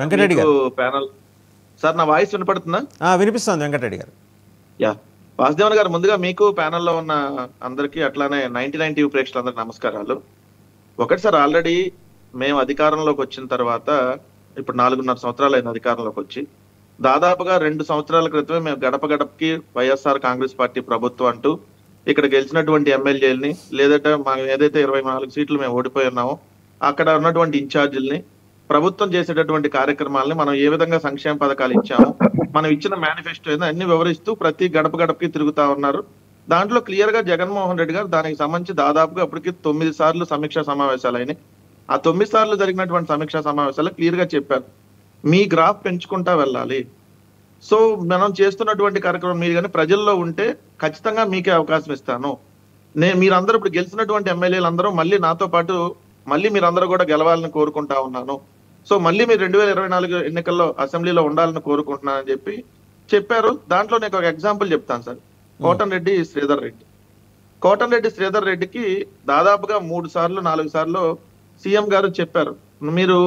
వెంకటరెడ్డి గారు panel sir నా voice వినపడుతుందా వినిపిస్తుంది వెంకటరెడ్డి గారు యా వాసుదేవన్ గారు ముందుగా మీకు ప్యానల్లో ఉన్న అందరికి అట్లానే నైన్టీ నైన్ టీవీ ప్రేక్షకులందరికీ నమస్కారాలు ఒకటి సార్ ఆల్రెడీ మేము అధికారంలోకి వచ్చిన తర్వాత ఇప్పుడు నాలుగున్నర సంవత్సరాలు అయిన అధికారంలోకి వచ్చి దాదాపుగా రెండు సంవత్సరాల క్రితమే మేము గడప గడపకి వైఎస్ఆర్ కాంగ్రెస్ పార్టీ ప్రభుత్వం అంటూ ఇక్కడ గెలిచినటువంటి ఎమ్మెల్యేలని లేదంటే మనం ఏదైతే ఇరవై నాలుగు సీట్లు మేము ఓడిపోయి ఉన్నామో అక్కడ ఉన్నటువంటి ఇన్ఛార్జీలని ప్రభుత్వం చేసేటటువంటి కార్యక్రమాలని మనం ఏ విధంగా సంక్షేమ పథకాలు ఇచ్చాము మనం ఇచ్చిన మేనిఫెస్టో అన్ని వివరిస్తూ ప్రతి గడప గడపకి తిరుగుతా ఉన్నారు దాంట్లో క్లియర్ గా జగన్మోహన్ రెడ్డి గారు దానికి సంబంధించి దాదాపుగా అప్పటికి తొమ్మిది సార్లు సమీక్షా సమావేశాలు అయినాయి ఆ తొమ్మిది సార్లు జరిగినటువంటి సమీక్షా సమావేశాలు క్లియర్ గా చెప్పారు మీ గ్రాఫ్ పెంచుకుంటా వెళ్ళాలి సో మనం చేస్తున్నటువంటి కార్యక్రమం మీరు కానీ ప్రజల్లో ఉంటే ఖచ్చితంగా మీకే అవకాశం ఇస్తాను నేను మీరందరూ ఇప్పుడు గెలిచినటువంటి ఎమ్మెల్యేలందరూ మళ్ళీ నాతో పాటు మళ్ళీ మీరందరూ కూడా గెలవాలని కోరుకుంటా ఉన్నాను సో మళ్ళీ మీరు రెండు వేల ఇరవై నాలుగు ఎన్నికల్లో అసెంబ్లీలో ఉండాలని కోరుకుంటున్నానని చెప్పి చెప్పారు దాంట్లో నేను ఒక ఎగ్జాంపుల్ చెప్తాను సార్ కోటన్ రెడ్డి శ్రీధర్ రెడ్డి కోటన్ రెడ్డి శ్రీధర్ రెడ్డికి దాదాపుగా మూడు సార్లు నాలుగు సార్లు సీఎం గారు చెప్పారు మీరు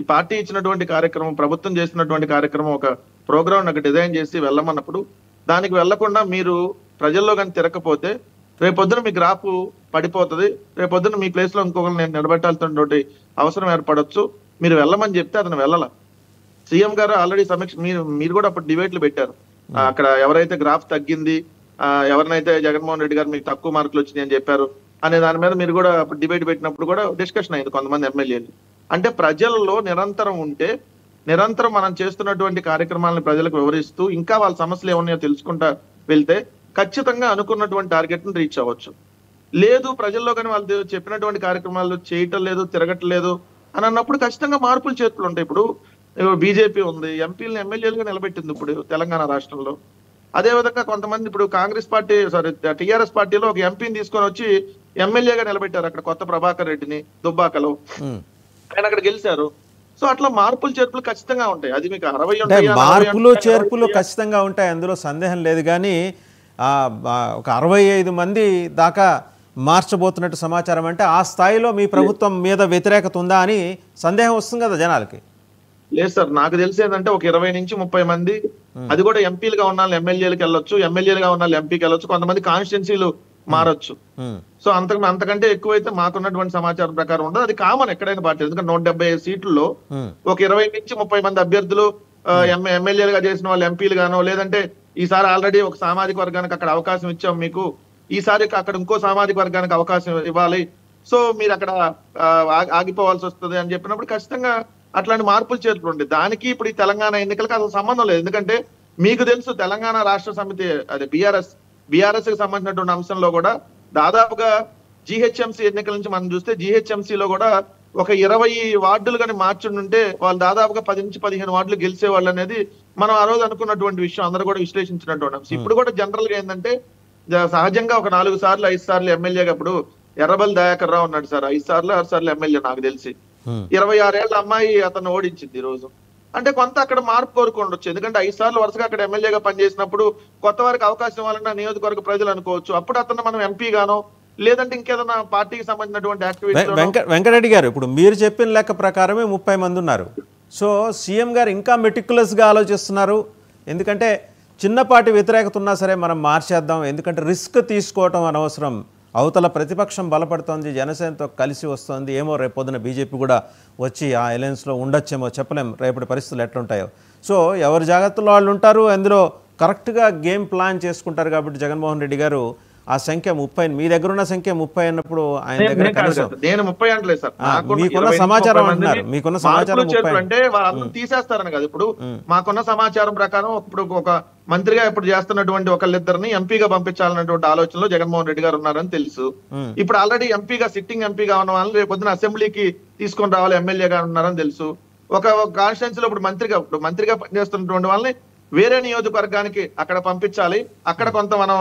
ఈ పార్టీ ఇచ్చినటువంటి కార్యక్రమం ప్రభుత్వం చేసినటువంటి కార్యక్రమం ఒక ప్రోగ్రామ్ నాకు డిజైన్ చేసి వెళ్ళమన్నప్పుడు దానికి వెళ్లకుండా మీరు ప్రజల్లో కానీ తిరగకపోతే రేపొద్దున మీ గ్రాఫ్ పడిపోతుంది రేపొద్దున మీ ప్లేస్లో ఇంకొకరు నేను నిలబెట్టాల్సినటువంటి అవసరం ఏర్పడవచ్చు మీరు వెళ్ళమని చెప్తే అతను వెళ్ళాల సీఎం గారు ఆల్రెడీ సమీక్ష మీరు మీరు కూడా అప్పుడు డిబేట్లు పెట్టారు అక్కడ ఎవరైతే గ్రాఫ్ తగ్గింది ఎవరినైతే జగన్మోహన్ రెడ్డి గారు మీకు తక్కువ మార్కులు వచ్చింది అని చెప్పారు అనే దాని మీద మీరు కూడా అప్పుడు డిబేట్ పెట్టినప్పుడు కూడా డిస్కషన్ అయింది కొంతమంది ఎమ్మెల్యేలు అంటే ప్రజల్లో నిరంతరం ఉంటే నిరంతరం మనం చేస్తున్నటువంటి కార్యక్రమాలను ప్రజలకు వివరిస్తూ ఇంకా వాళ్ళ సమస్యలు ఏమన్నాయో తెలుసుకుంటా వెళ్తే ఖచ్చితంగా అనుకున్నటువంటి టార్గెట్ ను రీచ్ అవ్వచ్చు లేదు ప్రజల్లో కానీ వాళ్ళు చెప్పినటువంటి కార్యక్రమాలు చేయటం లేదు తిరగటం లేదు అని అన్నప్పుడు ఖచ్చితంగా మార్పులు చేతులు ఉంటాయి ఇప్పుడు బీజేపీ ఉంది ఎంపీలను ఎమ్మెల్యేలుగా నిలబెట్టింది ఇప్పుడు తెలంగాణ రాష్ట్రంలో అదేవిధంగా కొంతమంది ఇప్పుడు కాంగ్రెస్ పార్టీ సారీ టీఆర్ఎస్ పార్టీలో ఒక ఎంపీని తీసుకొని వచ్చి ఎమ్మెల్యేగా నిలబెట్టారు అక్కడ కొత్త ప్రభాకర్ రెడ్డిని దుబ్బాకలో ఆయన అక్కడ గెలిచారు సో అట్లా మార్పులు చేర్పులు ఖచ్చితంగా ఉంటాయి అది మీకు అరవై మార్పులు చేర్పులు ఖచ్చితంగా ఉంటాయి అందులో సందేహం లేదు కానీ ఒక అరవై ఐదు మంది దాకా మార్చబోతున్నట్టు సమాచారం అంటే ఆ స్థాయిలో మీ ప్రభుత్వం మీద వ్యతిరేకత ఉందా అని సందేహం వస్తుంది కదా జనాలకి లేదు సార్ నాకు తెలిసేదంటే ఒక ఇరవై నుంచి ముప్పై మంది అది కూడా ఎంపీలుగా ఉన్న ఎమ్మెల్యేలకు వెళ్ళొచ్చు ఎమ్మెల్యేలుగా ఉన్న ఎంపీకి వెళ్ళొచ్చు కొంతమంది కాన్స్టిట్యున్సీలు మారొచ్చు సో అంత అంతకంటే ఎక్కువైతే మాకున్నటువంటి సమాచారం ప్రకారం ఉండదు అది కామన్ ఎక్కడైనా పార్టీ ఎందుకంటే నూట డెబ్బై సీట్లలో ఒక ఇరవై నుంచి ముప్పై మంది అభ్యర్థులు ఎమ్మెల్యేలుగా చేసిన వాళ్ళు ఎంపీలు గానో లేదంటే ఈసారి ఆల్రెడీ ఒక సామాజిక వర్గానికి అక్కడ అవకాశం ఇచ్చాం మీకు ఈసారి అక్కడ ఇంకో సామాజిక వర్గానికి అవకాశం ఇవ్వాలి సో మీరు అక్కడ ఆగిపోవాల్సి వస్తుంది అని చెప్పినప్పుడు ఖచ్చితంగా అట్లాంటి మార్పులు చేతులు ఉండే దానికి ఇప్పుడు ఈ తెలంగాణ ఎన్నికలకు అసలు సంబంధం లేదు ఎందుకంటే మీకు తెలుసు తెలంగాణ రాష్ట్ర సమితి అదే బీఆర్ఎస్ బీఆర్ఎస్ కి సంబంధించినటువంటి అంశంలో కూడా దాదాపుగా జిహెచ్ఎంసీ ఎన్నికల నుంచి మనం చూస్తే జిహెచ్ఎంసీలో కూడా ఒక ఇరవై వార్డులు కానీ మార్చుంటే వాళ్ళు దాదాపుగా పది నుంచి పదిహేను వార్డులు గెలిచేవాళ్ళు అనేది మనం ఆ రోజు అనుకున్నటువంటి విషయం అందరూ కూడా విశ్లేషించినటువంటి అంశం ఇప్పుడు కూడా జనరల్ గా ఏంటంటే సహజంగా ఒక నాలుగు సార్లు ఐదు సార్లు ఎమ్మెల్యే అప్పుడు ఎర్రబల్ దయాకర్ రావు ఉన్నాడు సార్ ఐదు సార్లు ఆరు సార్లు ఎమ్మెల్యే నాకు తెలిసి ఇరవై ఆరేళ్ల అమ్మాయి అతను ఓడించింది ఈ రోజు అంటే కొంత అక్కడ మార్పు కోరుకుండొచ్చు ఎందుకంటే ఐదు సార్లు వరుసగా అక్కడ ఎమ్మెల్యేగా పనిచేసినప్పుడు కొత్త వారికి అవకాశం ఇవ్వాలన్న నియోజకవర్గ ప్రజలు అనుకోవచ్చు అప్పుడు అతను మనం ఎంపీ గాను లేదంటే ఇంకేదైనా పార్టీకి సంబంధించినటువంటి యాక్టివిటీ వెంకటరెడ్డి గారు ఇప్పుడు మీరు చెప్పిన లెక్క ప్రకారమే ముప్పై మంది ఉన్నారు సో సీఎం గారు ఇంకా గా ఆలోచిస్తున్నారు ఎందుకంటే చిన్నపాటి వ్యతిరేకత ఉన్నా సరే మనం మార్చేద్దాం ఎందుకంటే రిస్క్ తీసుకోవటం అనవసరం అవతల ప్రతిపక్షం బలపడుతోంది జనసేనతో కలిసి వస్తుంది ఏమో రేపొద్దున బీజేపీ కూడా వచ్చి ఆ అలయన్స్లో ఉండొచ్చేమో చెప్పలేం రేపటి పరిస్థితులు ఎట్లుంటాయో సో ఎవరి జాగ్రత్తలో వాళ్ళు ఉంటారు అందులో కరెక్ట్గా గేమ్ ప్లాన్ చేసుకుంటారు కాబట్టి జగన్మోహన్ రెడ్డి గారు ఆ సంఖ్య ముప్పై మీ దగ్గర ఉన్న సంఖ్య ముప్పై అన్నప్పుడు ఆయన దగ్గర నేను ముప్పై అంటలేదు సార్ మీకున్న సమాచారం అంటున్నారు మీకున్న సమాచారం అంటే వాళ్ళందరూ తీసేస్తారని కదా ఇప్పుడు మాకున్న సమాచారం ప్రకారం ఇప్పుడు ఒక మంత్రిగా ఇప్పుడు చేస్తున్నటువంటి ఒకళ్ళిద్దరిని ఎంపీగా పంపించాలన్నటువంటి ఆలోచనలో జగన్మోహన్ రెడ్డి గారు ఉన్నారని తెలుసు ఇప్పుడు ఆల్రెడీ ఎంపీగా సిట్టింగ్ ఎంపీగా ఉన్న రేపు పొద్దున అసెంబ్లీకి తీసుకొని రావాలి ఎమ్మెల్యేగా ఉన్నారని తెలుసు ఒక కాన్స్టిట్యున్సీలో ఇప్పుడు మంత్రిగా ఇప్పుడు మంత్రిగా పనిచేస్తున్నటువంటి వాళ్ళని వేరే నియోజకవర్గానికి అక్కడ పంపించాలి అక్కడ కొంత మనం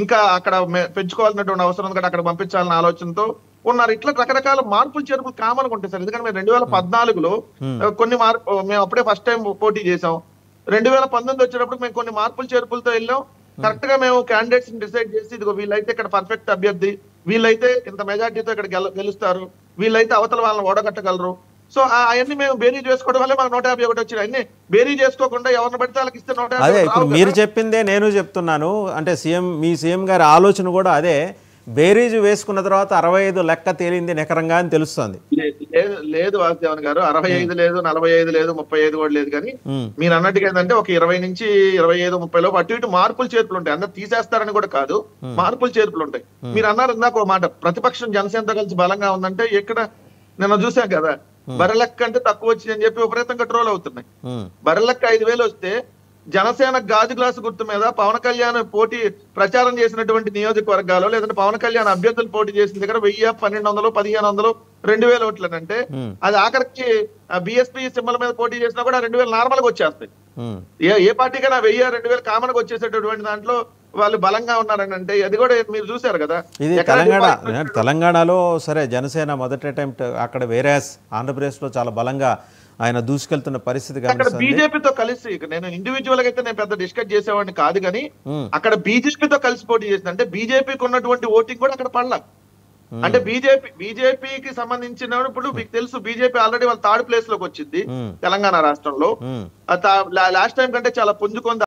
ఇంకా అక్కడ పెంచుకోవాల్సినటువంటి అవసరం ఉంది అక్కడ పంపించాలన్న ఆలోచనతో ఉన్నారు ఇట్లా రకరకాల మార్పులు చేర్పులు కామన్ సార్ ఎందుకంటే మేము రెండు వేల పద్నాలుగులో కొన్ని మార్పు మేము అప్పుడే ఫస్ట్ టైం పోటీ చేసాం రెండు వేల పంతొమ్మిది వచ్చేటప్పుడు మేము కొన్ని మార్పులు చేర్పులతో వెళ్ళాం కరెక్ట్ గా మేము క్యాండిడేట్స్ డిసైడ్ చేసి ఇదిగో వీళ్ళైతే ఇక్కడ పర్ఫెక్ట్ అభ్యర్థి వీళ్ళైతే ఇంత మెజార్టీతో ఇక్కడ గెలుస్తారు వీళ్ళైతే అవతల వాళ్ళని ఓడగట్టగలరు సో అవన్నీ మేము బేరీ చేసుకోవడం వల్ల మాకు నూట యాభై ఒకటి వచ్చినాయి అన్ని బేరీ చేసుకోకుండా ఎవరిని పడితే వాళ్ళకి ఇస్తే నూట యాభై ఇప్పుడు మీరు చెప్పిందే నేను చెప్తున్నాను అంటే సీఎం మీ సీఎం గారి ఆలోచన కూడా అదే బేరీజ్ వేసుకున్న తర్వాత అరవై ఐదు లెక్క తేలింది నికరంగా అని తెలుస్తుంది లేదు వాసుదేవన్ గారు అరవై ఐదు లేదు నలభై ఐదు లేదు ముప్పై ఐదు కూడా లేదు కానీ మీరు అన్నట్టుగా ఏంటంటే ఒక ఇరవై నుంచి ఇరవై ఐదు ముప్పై లో అటు ఇటు మార్పులు చేర్పులు ఉంటాయి అందరు తీసేస్తారని కూడా కాదు మార్పులు చేర్పులు ఉంటాయి మీరు అన్నారు ఇందాక మాట ప్రతిపక్షం జనసేనతో కలిసి బలంగా ఉందంటే ఎక్కడ నిన్న చూసాం కదా బరలక్ కంటే తక్కువ వచ్చిందని చెప్పి విపరీతంగా ట్రోల్ అవుతున్నాయి బరలక్ ఐదు వేలు వస్తే జనసేన గాజు గ్లాసు గుర్తు మీద పవన్ కళ్యాణ్ పోటీ ప్రచారం చేసినటువంటి నియోజకవర్గాలు లేదంటే పవన్ కళ్యాణ్ అభ్యర్థులు పోటీ చేసిన దగ్గర వెయ్యి పన్నెండు వందలు పదిహేను వందలు రెండు వేల ఓట్లనంటే అది ఆఖరికి బిఎస్పీ సింబల్ మీద పోటీ చేసినా కూడా రెండు వేలు నార్మల్ గా వచ్చేస్తాయి ఏ ఏ పార్టీకైనా వెయ్యి రెండు వేలు కామన్ గా వచ్చేసేటటువంటి దాంట్లో వాళ్ళు బలంగా ఉన్నారని అంటే అది కూడా మీరు చూసారు కదా ఇది తెలంగాణ తెలంగాణలో సరే జనసేన మొదటి అటెంప్ట్ అక్కడ వేరే ఆంధ్రప్రదేశ్ లో చాలా బలంగా ఆయన దూసుకెళ్తున్న పరిస్థితి బీజేపీతో కలిసి నేను ఇండివిజువల్ గా అయితే నేను పెద్ద డిస్కస్ చేసేవాడిని కాదు కానీ అక్కడ బీజేపీతో కలిసి పోటీ చేసింది అంటే బీజేపీకి ఉన్నటువంటి ఓటింగ్ కూడా అక్కడ పడలా అంటే బీజేపీ బీజేపీకి సంబంధించిన ఇప్పుడు మీకు తెలుసు బీజేపీ ఆల్రెడీ వాళ్ళ థర్డ్ ప్లేస్ లోకి వచ్చింది తెలంగాణ రాష్ట్రంలో లాస్ట్ టైం కంటే చాలా పుంజుకుంది